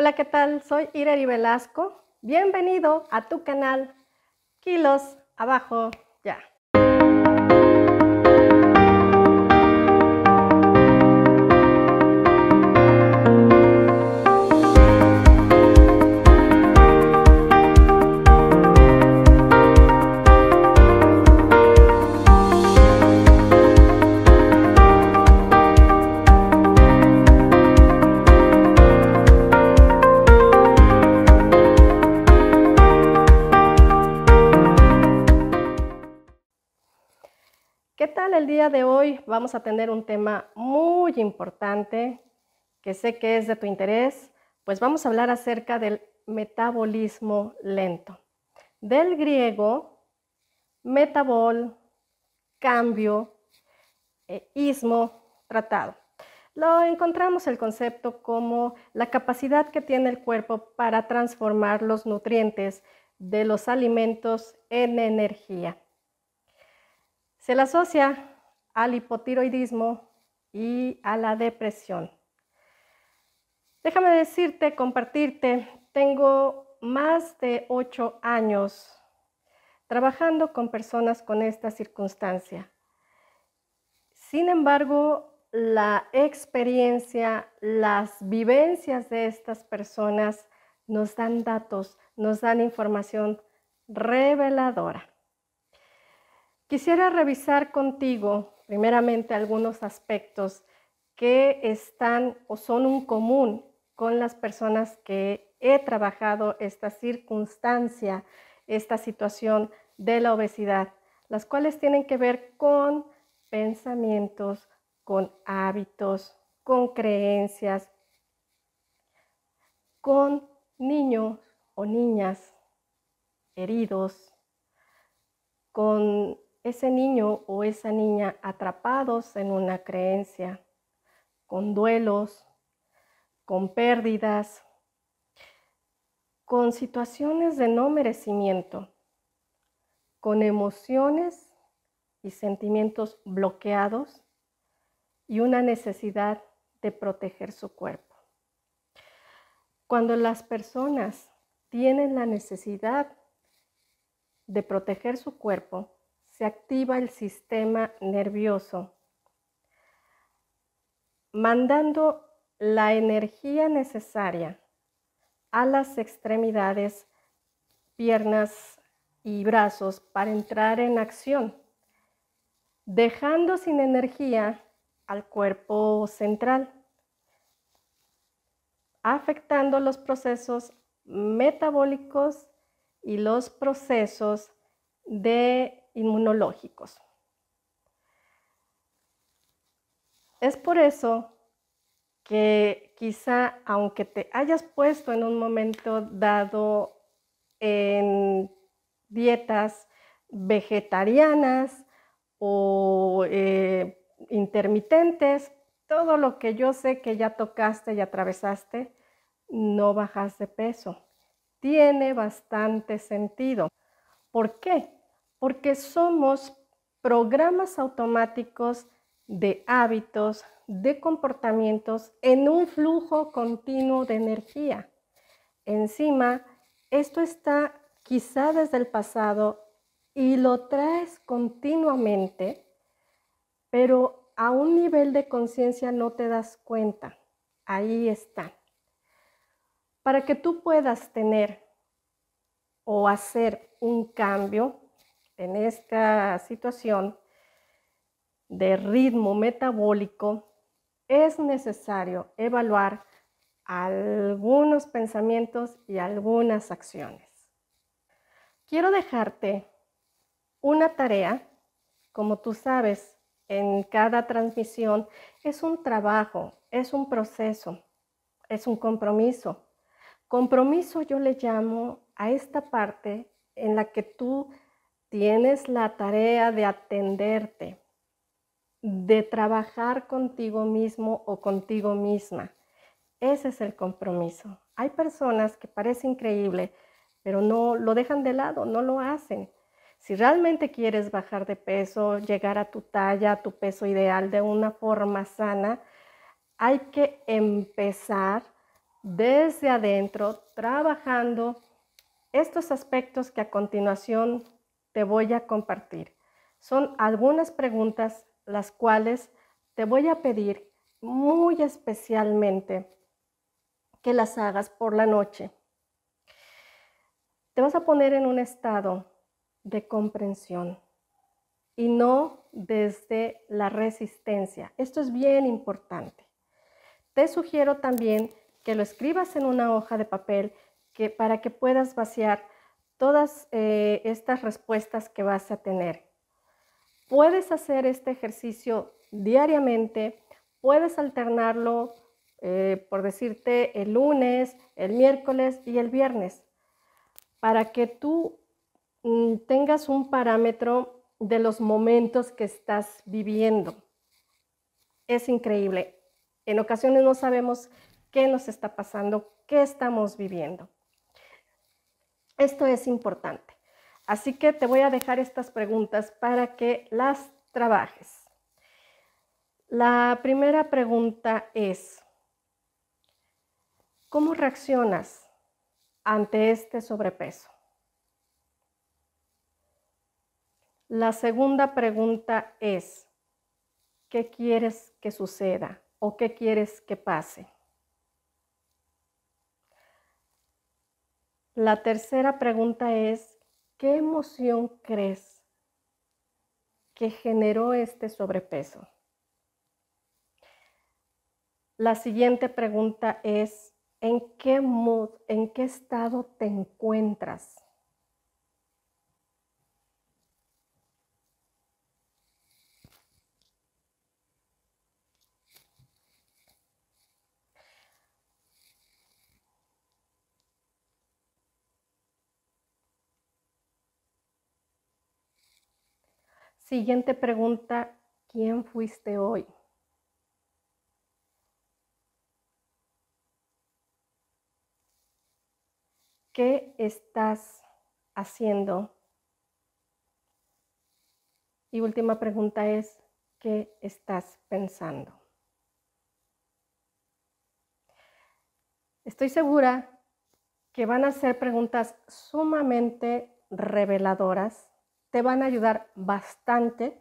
Hola, ¿qué tal? Soy Ireri Velasco. Bienvenido a tu canal Kilos Abajo Ya. El día de hoy vamos a tener un tema muy importante que sé que es de tu interés, pues vamos a hablar acerca del metabolismo lento. Del griego, metabol, cambio, e ismo, tratado. Lo encontramos el concepto como la capacidad que tiene el cuerpo para transformar los nutrientes de los alimentos en energía. Se la asocia al hipotiroidismo y a la depresión. Déjame decirte, compartirte, tengo más de ocho años trabajando con personas con esta circunstancia. Sin embargo, la experiencia, las vivencias de estas personas nos dan datos, nos dan información reveladora. Quisiera revisar contigo primeramente algunos aspectos que están o son un común con las personas que he trabajado esta circunstancia, esta situación de la obesidad, las cuales tienen que ver con pensamientos, con hábitos, con creencias, con niños o niñas heridos, con ese niño o esa niña atrapados en una creencia, con duelos, con pérdidas, con situaciones de no merecimiento, con emociones y sentimientos bloqueados y una necesidad de proteger su cuerpo. Cuando las personas tienen la necesidad de proteger su cuerpo, se activa el sistema nervioso, mandando la energía necesaria a las extremidades, piernas y brazos para entrar en acción, dejando sin energía al cuerpo central, afectando los procesos metabólicos y los procesos de inmunológicos. Es por eso que quizá aunque te hayas puesto en un momento dado en dietas vegetarianas o eh, intermitentes, todo lo que yo sé que ya tocaste y atravesaste, no bajas de peso. Tiene bastante sentido. ¿Por qué? porque somos programas automáticos de hábitos, de comportamientos en un flujo continuo de energía. Encima, esto está quizá desde el pasado y lo traes continuamente, pero a un nivel de conciencia no te das cuenta. Ahí está. Para que tú puedas tener o hacer un cambio, en esta situación de ritmo metabólico, es necesario evaluar algunos pensamientos y algunas acciones. Quiero dejarte una tarea, como tú sabes, en cada transmisión es un trabajo, es un proceso, es un compromiso. Compromiso yo le llamo a esta parte en la que tú Tienes la tarea de atenderte, de trabajar contigo mismo o contigo misma. Ese es el compromiso. Hay personas que parece increíble, pero no lo dejan de lado, no lo hacen. Si realmente quieres bajar de peso, llegar a tu talla, a tu peso ideal de una forma sana, hay que empezar desde adentro trabajando estos aspectos que a continuación te voy a compartir. Son algunas preguntas las cuales te voy a pedir muy especialmente que las hagas por la noche. Te vas a poner en un estado de comprensión y no desde la resistencia. Esto es bien importante. Te sugiero también que lo escribas en una hoja de papel que, para que puedas vaciar todas eh, estas respuestas que vas a tener. Puedes hacer este ejercicio diariamente, puedes alternarlo, eh, por decirte, el lunes, el miércoles y el viernes, para que tú mm, tengas un parámetro de los momentos que estás viviendo. Es increíble. En ocasiones no sabemos qué nos está pasando, qué estamos viviendo. Esto es importante. Así que te voy a dejar estas preguntas para que las trabajes. La primera pregunta es, ¿cómo reaccionas ante este sobrepeso? La segunda pregunta es, ¿qué quieres que suceda o qué quieres que pase? La tercera pregunta es, ¿qué emoción crees que generó este sobrepeso? La siguiente pregunta es, ¿en qué mood, en qué estado te encuentras? Siguiente pregunta, ¿quién fuiste hoy? ¿Qué estás haciendo? Y última pregunta es, ¿qué estás pensando? Estoy segura que van a ser preguntas sumamente reveladoras te van a ayudar bastante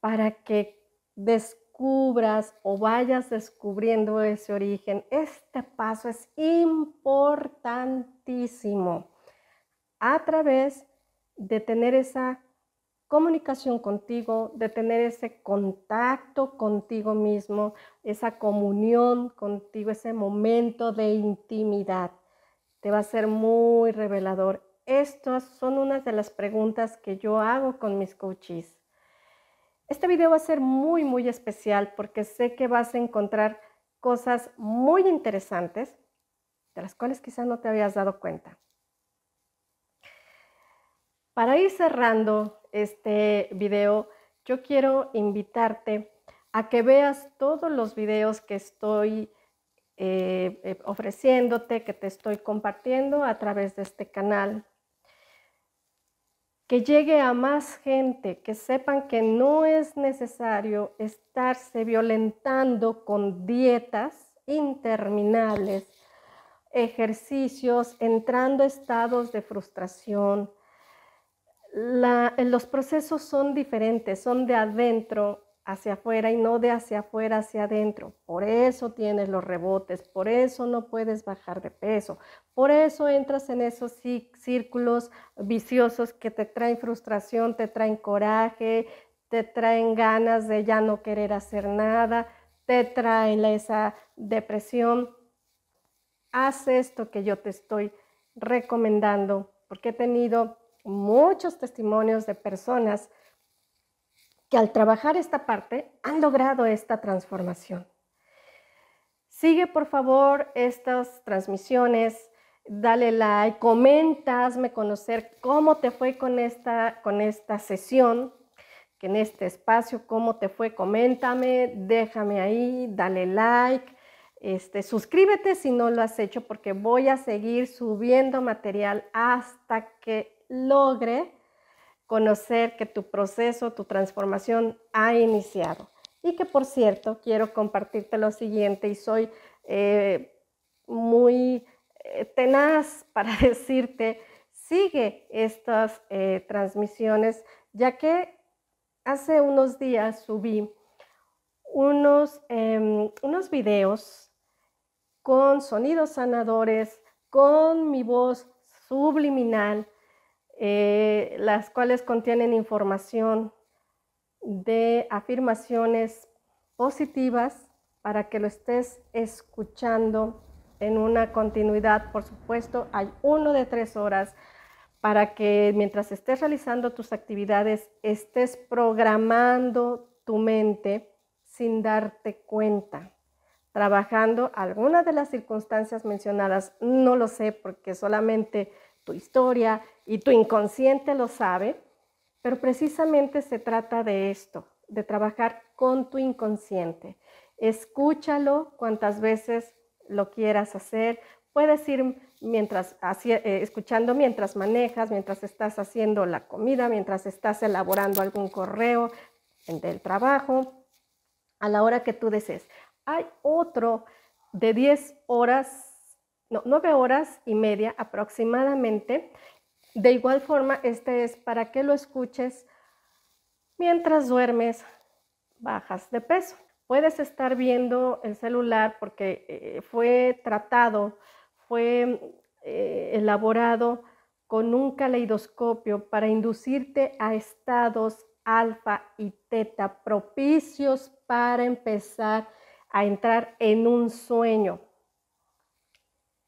para que descubras o vayas descubriendo ese origen. Este paso es importantísimo a través de tener esa comunicación contigo, de tener ese contacto contigo mismo, esa comunión contigo, ese momento de intimidad. Te va a ser muy revelador estas son unas de las preguntas que yo hago con mis coaches. Este video va a ser muy, muy especial porque sé que vas a encontrar cosas muy interesantes de las cuales quizás no te habías dado cuenta. Para ir cerrando este video, yo quiero invitarte a que veas todos los videos que estoy eh, eh, ofreciéndote, que te estoy compartiendo a través de este canal que llegue a más gente, que sepan que no es necesario estarse violentando con dietas interminables, ejercicios, entrando a estados de frustración. los procesos son diferentes, son de adentro hacia afuera y no de hacia afuera hacia adentro. Por eso tienes los rebotes, por eso no puedes bajar de peso, por eso entras en esos círculos viciosos que te traen frustración, te traen coraje, te traen ganas de ya no querer hacer nada, te traen esa depresión. Haz esto que yo te estoy recomendando, porque he tenido muchos testimonios de personas que al trabajar esta parte han logrado esta transformación. Sigue por favor estas transmisiones, dale like, comenta, hazme conocer cómo te fue con esta, con esta sesión, que en este espacio, cómo te fue, coméntame, déjame ahí, dale like, este, suscríbete si no lo has hecho porque voy a seguir subiendo material hasta que logre conocer que tu proceso, tu transformación ha iniciado. Y que por cierto, quiero compartirte lo siguiente y soy eh, muy eh, tenaz para decirte, sigue estas eh, transmisiones, ya que hace unos días subí unos, em, unos videos con sonidos sanadores, con mi voz subliminal, eh, las cuales contienen información de afirmaciones positivas para que lo estés escuchando en una continuidad. Por supuesto, hay uno de tres horas para que mientras estés realizando tus actividades, estés programando tu mente sin darte cuenta, trabajando algunas de las circunstancias mencionadas. No lo sé porque solamente historia y tu inconsciente lo sabe, pero precisamente se trata de esto, de trabajar con tu inconsciente. Escúchalo cuantas veces lo quieras hacer. Puedes ir mientras, eh, escuchando mientras manejas, mientras estás haciendo la comida, mientras estás elaborando algún correo del trabajo, a la hora que tú desees. Hay otro de 10 horas no, nueve horas y media aproximadamente. De igual forma, este es para que lo escuches mientras duermes, bajas de peso. Puedes estar viendo el celular porque eh, fue tratado, fue eh, elaborado con un caleidoscopio para inducirte a estados alfa y teta propicios para empezar a entrar en un sueño.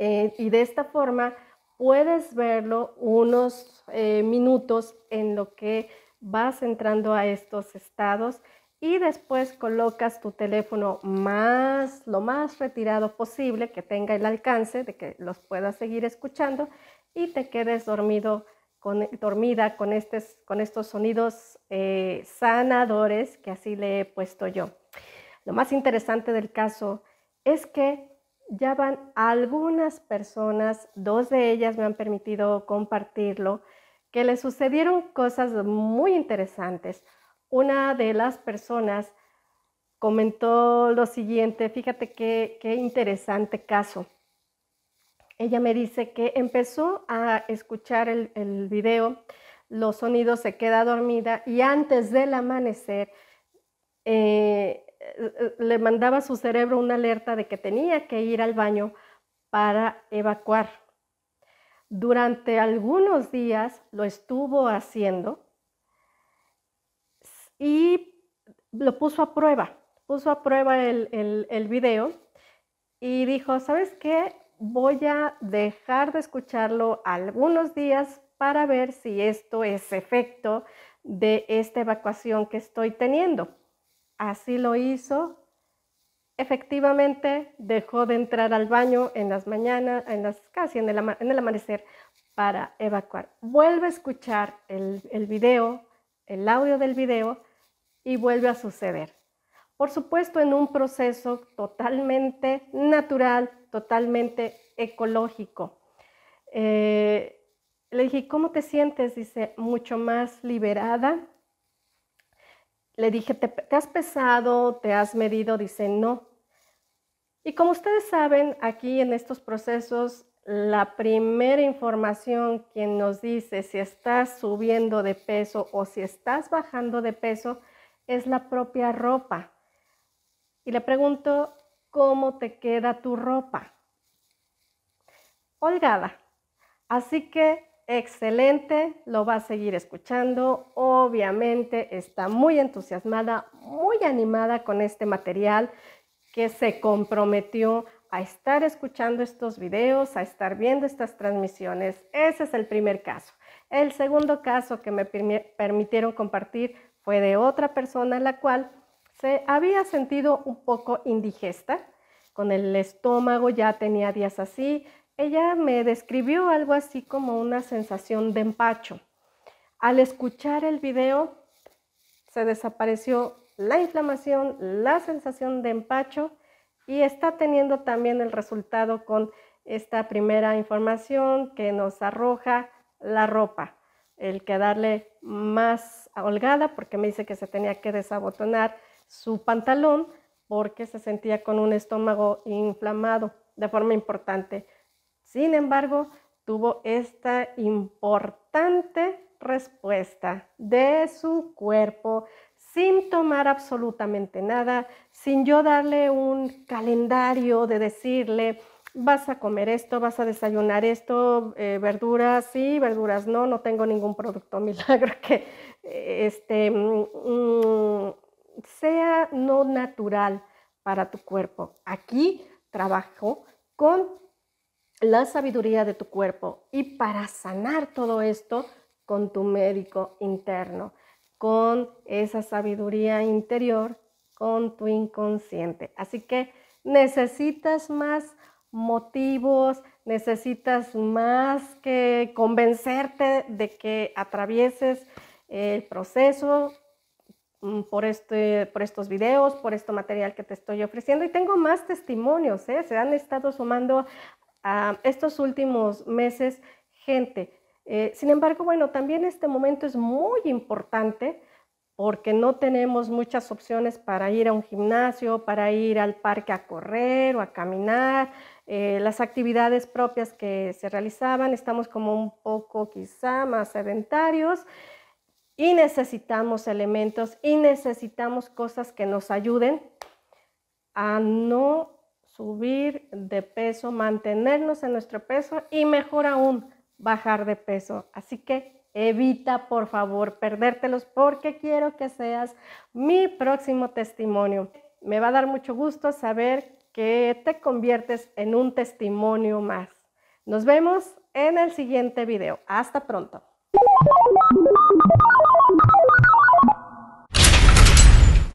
Eh, y de esta forma puedes verlo unos eh, minutos en lo que vas entrando a estos estados y después colocas tu teléfono más lo más retirado posible que tenga el alcance de que los puedas seguir escuchando y te quedes dormido dormida con, con estos sonidos eh, sanadores que así le he puesto yo. Lo más interesante del caso es que ya van algunas personas, dos de ellas me han permitido compartirlo, que le sucedieron cosas muy interesantes. Una de las personas comentó lo siguiente, fíjate qué, qué interesante caso. Ella me dice que empezó a escuchar el, el video, los sonidos, se queda dormida y antes del amanecer eh, eh, le mandaba a su cerebro una alerta de que tenía que ir al baño para evacuar. Durante algunos días lo estuvo haciendo y lo puso a prueba, puso a prueba el, el, el video y dijo, ¿sabes qué? Voy a dejar de escucharlo algunos días para ver si esto es efecto de esta evacuación que estoy teniendo. Así lo hizo. Efectivamente, dejó de entrar al baño en las mañanas, en las, casi en el, amanecer, para evacuar. Vuelve a escuchar el, video, el audio del video, y vuelve a suceder. Por supuesto, en un proceso totalmente natural, totalmente ecológico. Eh, le dije, ¿cómo te sientes? Dice, mucho más liberada, le dije, ¿Te, has pesado? ¿Te has medido? Dice, no. Y como ustedes saben, aquí en estos procesos, la primera información que nos dice si estás subiendo de peso o si estás bajando de peso es la propia ropa. Y le pregunto, ¿cómo te queda tu ropa? Holgada. Así que Excelente, lo va a seguir escuchando. Obviamente está muy entusiasmada, muy animada con este material que se comprometió a estar escuchando estos videos, a estar viendo estas transmisiones. Ese es el primer caso. El segundo caso que me permitieron compartir fue de otra persona la cual se había sentido un poco indigesta, con el estómago ya tenía días así, ella me describió algo así como una sensación de empacho. Al escuchar el video, se desapareció la inflamación, la sensación de empacho y está teniendo también el resultado con esta primera información que nos arroja la ropa, el que darle más holgada porque me dice que se tenía que desabotonar su pantalón porque se sentía con un estómago inflamado de forma importante. Sin embargo, tuvo esta importante respuesta de su cuerpo sin tomar absolutamente nada, sin yo darle un calendario de decirle, vas a comer esto, vas a desayunar esto, eh, verduras sí, verduras no, no tengo ningún producto milagro que eh, este, mm, mm, sea no natural para tu cuerpo. Aquí trabajo con la sabiduría de tu cuerpo y para sanar todo esto con tu médico interno, con esa sabiduría interior, con tu inconsciente. Así que necesitas más motivos, necesitas más que convencerte de que atravieses el proceso mm, por, este, por estos videos, por este material que te estoy ofreciendo. Y tengo más testimonios, ¿eh? se han estado sumando estos últimos meses gente. Eh, sin embargo, bueno, también este momento es muy importante porque no tenemos muchas opciones para ir a un gimnasio, para ir al parque a correr o a caminar. Eh, las actividades propias que se realizaban, estamos como un poco quizá más sedentarios y necesitamos elementos y necesitamos cosas que nos ayuden a no subir de peso, mantenernos en nuestro peso y mejor aún, bajar de peso. Así que evita, por favor, perdértelos porque quiero que seas mi próximo testimonio. Me va a dar mucho gusto saber que te conviertes en un testimonio más. Nos vemos en el siguiente video. Hasta pronto.